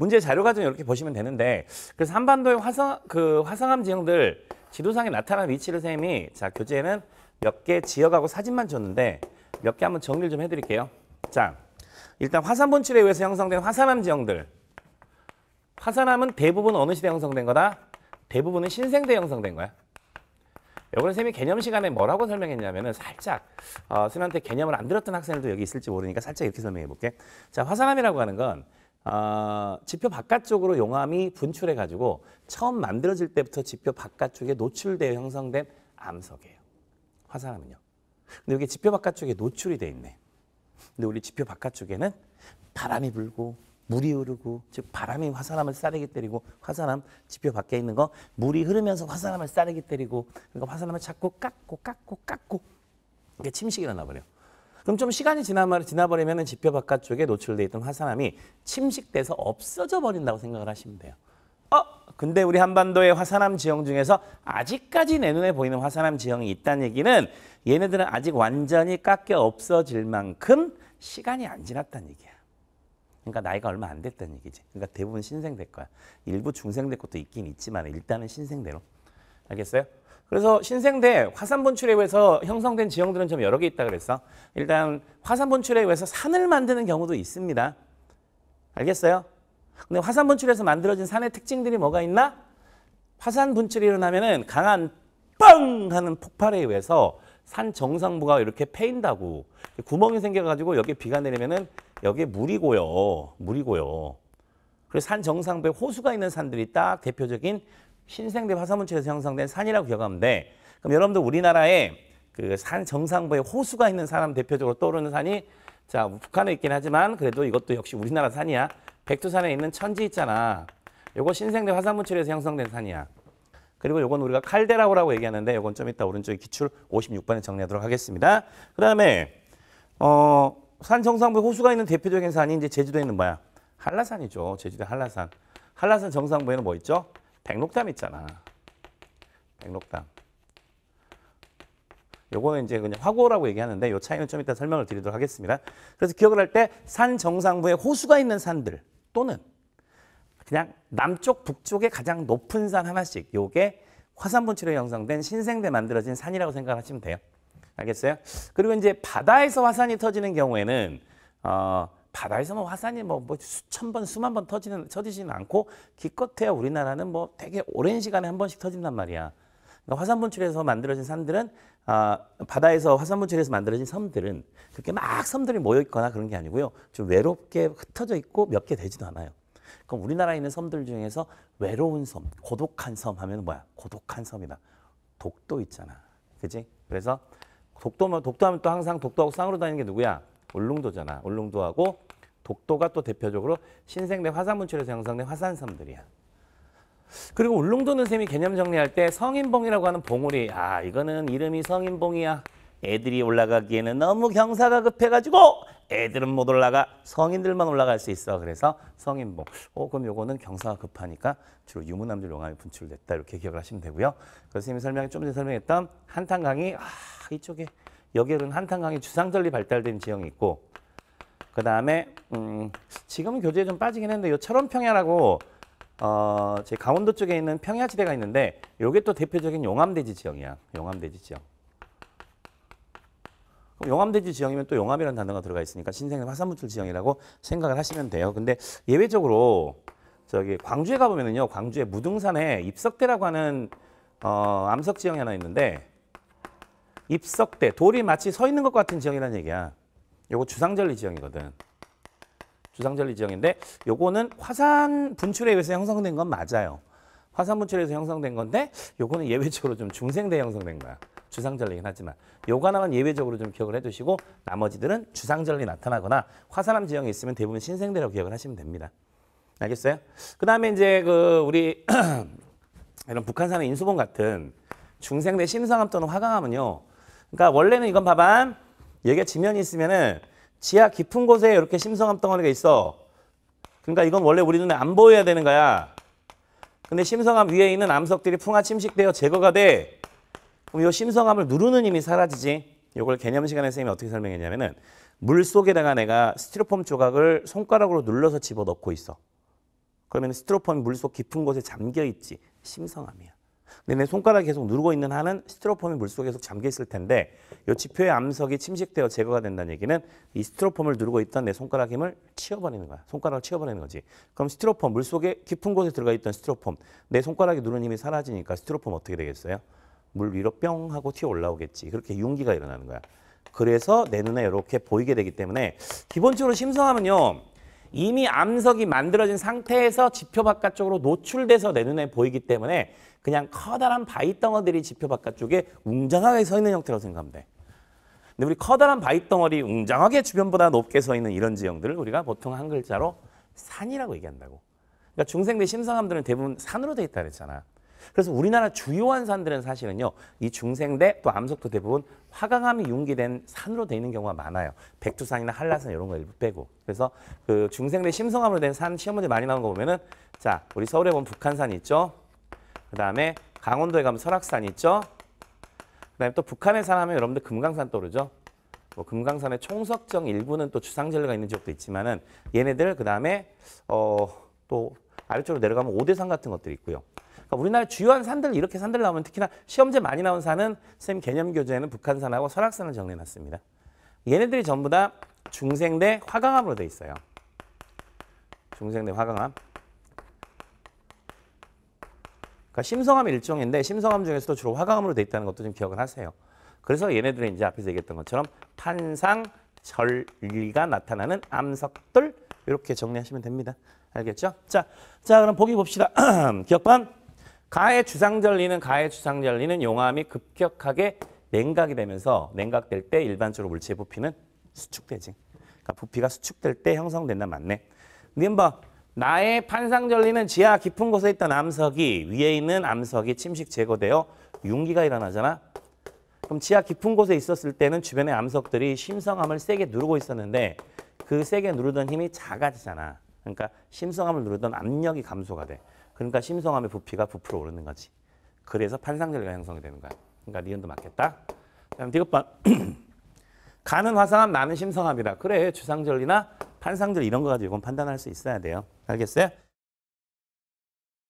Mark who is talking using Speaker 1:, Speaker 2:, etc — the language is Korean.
Speaker 1: 문제 자료 가좀 이렇게 보시면 되는데 그래서 한반도의 화성 그 화성암 지형들 지도상에 나타난 위치를 쌤이 자 교재에는 몇 개 지역하고 사진만 줬는데 몇 개 한번 정리를 좀 해드릴게요. 자 일단 화산 분출에 의해서 형성된 화산암 지형들 화산암은 대부분 어느 시대 형성된 거다? 대부분은 신생대 형성된 거야. 요거는 쌤이 개념 시간에 뭐라고 설명했냐면은 살짝 어, 쌤한테 개념을 안 들었던 학생들도 여기 있을지 모르니까 살짝 이렇게 설명해 볼게. 자 화산암이라고 하는 건 어, 지표 바깥쪽으로 용암이 분출해 가지고 처음 만들어질 때부터 지표 바깥쪽에 노출되어 형성된 암석이에요. 화산암은요. 근데 여기 지표 바깥쪽에 노출이 돼 있네. 근데 우리 지표 바깥쪽에는 바람이 불고 물이 흐르고 즉 바람이 화산암을 싸르게 때리고 화산암 지표 밖에 있는 거 물이 흐르면서 화산암을 싸르게 때리고 그러니까 화산암을 자꾸 깎고 깎고 깎고 이게 침식이 일나 버려요. 그럼 좀 시간이 지나버리면 지표 바깥쪽에 노출돼 있던 화산암이 침식돼서 없어져 버린다고 생각을 하시면 돼요. 어? 근데 우리 한반도의 화산암 지형 중에서 아직까지 내 눈에 보이는 화산암 지형이 있다는 얘기는 얘네들은 아직 완전히 깎여 없어질 만큼 시간이 안 지났다는 얘기야. 그러니까 나이가 얼마 안 됐다는 얘기지. 그러니까 대부분 신생될 거야. 일부 중생될 것도 있긴 있지만 일단은 신생대로. 알겠어요? 그래서 신생대 화산 분출에 의해서 형성된 지형들은 좀 여러 개 있다 그랬어. 일단 화산 분출에 의해서 산을 만드는 경우도 있습니다. 알겠어요? 근데 화산 분출에서 만들어진 산의 특징들이 뭐가 있나? 화산 분출이 일어나면은 강한 뻥 하는 폭발에 의해서 산 정상부가 이렇게 패인다고 구멍이 생겨가지고 여기 비가 내리면은 여기에 물이 고요 물이 고요 그리고산 정상부에 호수가 있는 산들이 딱 대표적인 신생대 화산물체에서 형성된 산이라고 기억하면 돼. 그럼 여러분들 우리나라에 그 산 정상부에 호수가 있는 사람 대표적으로 떠오르는 산이 자 북한에 있긴 하지만 그래도 이것도 역시 우리나라 산이야. 백두산에 있는 천지 있잖아. 요거 신생대 화산물체에서 형성된 산이야. 그리고 요건 우리가 칼데라호라고 얘기하는데 요건 좀 이따 오른쪽에 기출 56번에 정리하도록 하겠습니다. 그 다음에 어, 산 정상부에 호수가 있는 대표적인 산이 이제 제주도에 있는 뭐야? 한라산이죠. 제주도 한라산. 한라산 정상부에는 뭐 있죠? 백록담 있잖아. 백록담. 요거는 이제 그냥 화고라고 얘기하는데 요 차이는 좀 이따 설명을 드리도록 하겠습니다. 그래서 기억을 할 때 산 정상부에 호수가 있는 산들 또는 그냥 남쪽 북쪽에 가장 높은 산 하나씩 요게 화산분출에 형성된 신생대 만들어진 산이라고 생각하시면 돼요. 알겠어요? 그리고 이제 바다에서 화산이 터지는 경우에는 어, 바다에서 는 뭐 화산이 뭐, 뭐 수천 번 수만 번 터지는 터지지는 않고 기껏해야 우리나라는 뭐 되게 오랜 시간에 한 번씩 터진단 말이야. 그러니까 화산 분출에서 만들어진 산들은 아, 바다에서 화산 분출에서 만들어진 섬들은 그렇게 막 섬들이 모여 있거나 그런 게 아니고요. 좀 외롭게 흩어져 있고 몇 개 되지도 않아요. 그럼 우리나라에 있는 섬들 중에서 외로운 섬, 고독한 섬 하면 뭐야? 고독한 섬이다. 독도 있잖아. 그지? 그래서 독도면 독도하면 또 항상 독도하고 쌍으로 다니는 게 누구야? 울릉도잖아. 울릉도하고 독도가 또 대표적으로 신생대 화산분출에서 형성된 화산섬들이야. 그리고 울릉도는 쌤이 개념 정리할 때 성인봉이라고 하는 봉우리 아 이거는 이름이 성인봉이야 애들이 올라가기에는 너무 경사가 급해가지고 애들은 못 올라가 성인들만 올라갈 수 있어 그래서 성인봉 어 그럼 요거는 경사가 급하니까 주로 유무남들 용암이 분출됐다 이렇게 기억을 하시면 되고요 그래서 쌤이 설명좀 전에 설명했던 한탄강이 아 이쪽에 여기에는 한탄강이 주상절리 발달된 지형이 있고 그 다음에 음, 지금은 교재에 좀 빠지긴 했는데 요 철원평야라고 어, 제 강원도 쪽에 있는 평야지대가 있는데 요게 또 대표적인 용암대지 지형이야. 용암대지 지형. 그럼 용암대지 지형이면 또 용암이라는 단어가 들어가 있으니까 신생의 화산물질 지형이라고 생각을 하시면 돼요. 근데 예외적으로 저기 광주에 가보면은요. 광주에 무등산에 입석대라고 하는 어, 암석 지형이 하나 있는데 입석대 돌이 마치 서 있는 것 같은 지형이라는 얘기야. 요거 주상절리 지형이거든. 주상절리 지형인데 요거는 화산 분출에 의해서 형성된 건 맞아요. 화산 분출에서 형성된 건데 요거는 예외적으로 좀 중생대 형성된 거야. 주상절리긴 하지만 요거 하나만 예외적으로 좀 기억을 해두시고 나머지들은 주상절리 나타나거나 화산암 지형이 있으면 대부분 신생대라고 기억을 하시면 됩니다. 알겠어요? 그 다음에 이제 그 우리 이런 북한산의 인수봉 같은 중생대 심성암 또는 화강암은요 그러니까 원래는 이건 봐봐. 여기가 지면이 있으면은 지하 깊은 곳에 이렇게 심성암 덩어리가 있어. 그러니까 이건 원래 우리 눈에 안 보여야 되는 거야. 근데 심성암 위에 있는 암석들이 풍화 침식되어 제거가 돼. 그럼 이 심성암을 누르는 힘이 사라지지. 이걸 개념 시간에 선생님이 어떻게 설명했냐면은 물 속에다가 내가 스티로폼 조각을 손가락으로 눌러서 집어넣고 있어. 그러면 스티로폼이 물 속 깊은 곳에 잠겨 있지. 심성암이야. 근내 손가락이 계속 누르고 있는 한은 스티로폼이 물속에 계 잠겨 있을 텐데 이 지표의 암석이 침식되어 제거가 된다는 얘기는 이 스티로폼을 누르고 있던 내 손가락 힘을 치워버리는 거야. 손가락을 치워버리는 거지. 그럼 스티로폼 물속에 깊은 곳에 들어가 있던 스티로폼 내 손가락이 누르는 힘이 사라지니까 스티로폼 어떻게 되겠어요? 물 위로 뿅 하고 튀어 올라오겠지. 그렇게 융기가 일어나는 거야. 그래서 내 눈에 이렇게 보이게 되기 때문에 기본적으로 심성하면요. 이미 암석이 만들어진 상태에서 지표 바깥쪽으로 노출돼서 내 눈에 보이기 때문에 그냥 커다란 바위 덩어들이 지표 바깥쪽에 웅장하게 서 있는 형태로 생각하면 돼. 근데 우리 커다란 바위 덩어리 웅장하게 주변보다 높게 서 있는 이런 지형들을 우리가 보통 한 글자로 산이라고 얘기한다고. 그러니까 중생대 심성함들은 대부분 산으로 돼 있다 그랬잖아. 그래서 우리나라 주요한 산들은 사실은요. 이 중생대 또 암석도 대부분 화강암이 융기된 산으로 돼 있는 경우가 많아요. 백두산이나 한라산 이런 거 일부 빼고. 그래서 그 중생대 심성암으로 된 산 시험 문제 많이 나오거 보면은 자, 우리 서울에 보면 북한산 있죠. 그다음에 강원도에 가면 설악산 있죠. 그다음에 또 북한에 사람면 여러분들 금강산 떠오르죠. 뭐 금강산의 총석정 일부는 또주상절가 있는 지역도 있지만은 얘네들 그다음에 어또 아래쪽으로 내려가면 오대산 같은 것들이 있고요. 그러니까 우리나라 주요한 산들 이렇게 산들 나오면 특히나 시험제 많이 나온 산은 쌤 개념 교재에는 북한산하고 설악산을 정리해놨습니다. 얘네들이 전부 다 중생대 화강암으로 돼 있어요. 중생대 화강암. 그러니까 심성암이 일종인데 심성암 중에서도 주로 화강암으로 돼 있다는 것도 좀 기억을 하세요. 그래서 얘네들은 이제 앞에서 얘기했던 것처럼 판상, 절리가 나타나는 암석들 이렇게 정리하시면 됩니다. 알겠죠? 자, 자 그럼 보기 봅시다. 기억반 가해 주상절리는 가해 주상절리는 용암이 급격하게 냉각이 되면서 냉각될 때 일반적으로 물체 부피는 수축되지. 그러니까 부피가 수축될 때 형성된다 맞네. 니은바 나의 판상절리는 지하 깊은 곳에 있던 암석이 위에 있는 암석이 침식 제거되어 융기가 일어나잖아. 그럼 지하 깊은 곳에 있었을 때는 주변의 암석들이 심성암을 세게 누르고 있었는데 그 세게 누르던 힘이 작아지잖아. 그러니까 심성암을 누르던 압력이 감소가 돼. 그러니까 심성암의 부피가 부풀어 오르는 거지. 그래서 판상전리가 형성이 되는 거야. 그러니까 니은도 맞겠다. 다음 디귿번. 간은 화상암, 나는 심성암이다. 그래, 주상전리나 판상들 이런 거 가지고 이건 판단할 수 있어야 돼요. 알겠어요?